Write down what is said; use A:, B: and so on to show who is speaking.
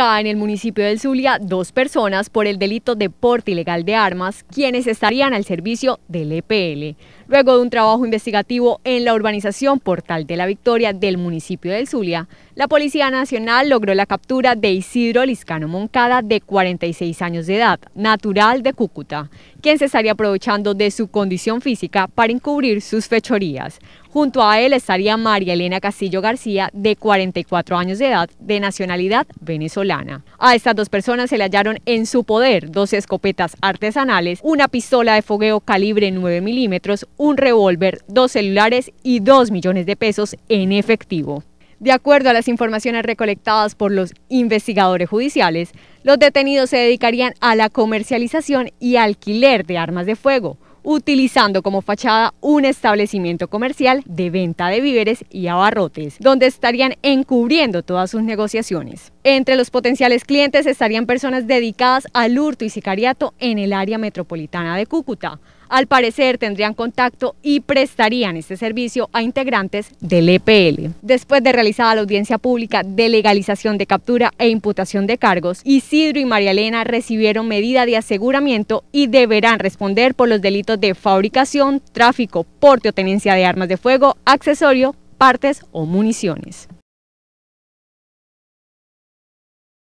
A: en el municipio del Zulia dos personas por el delito de porte ilegal de armas, quienes estarían al servicio del EPL. Luego de un trabajo investigativo en la urbanización Portal de la Victoria del municipio del Zulia, la Policía Nacional logró la captura de Isidro Liscano Moncada, de 46 años de edad, natural de Cúcuta, quien se estaría aprovechando de su condición física para encubrir sus fechorías. Junto a él estaría María Elena Castillo García, de 44 años de edad, de nacionalidad venezolana. A estas dos personas se le hallaron en su poder dos escopetas artesanales, una pistola de fogueo calibre 9 milímetros, un revólver, dos celulares y 2 millones de pesos en efectivo. De acuerdo a las informaciones recolectadas por los investigadores judiciales, los detenidos se dedicarían a la comercialización y alquiler de armas de fuego utilizando como fachada un establecimiento comercial de venta de víveres y abarrotes, donde estarían encubriendo todas sus negociaciones. Entre los potenciales clientes estarían personas dedicadas al hurto y sicariato en el área metropolitana de Cúcuta. Al parecer tendrían contacto y prestarían este servicio a integrantes
B: del EPL.
A: Después de realizada la audiencia pública de legalización de captura e imputación de cargos, Isidro y María Elena recibieron medida de aseguramiento y deberán responder por los delitos de fabricación, tráfico, porte o tenencia de armas de fuego, accesorio,
C: partes o municiones.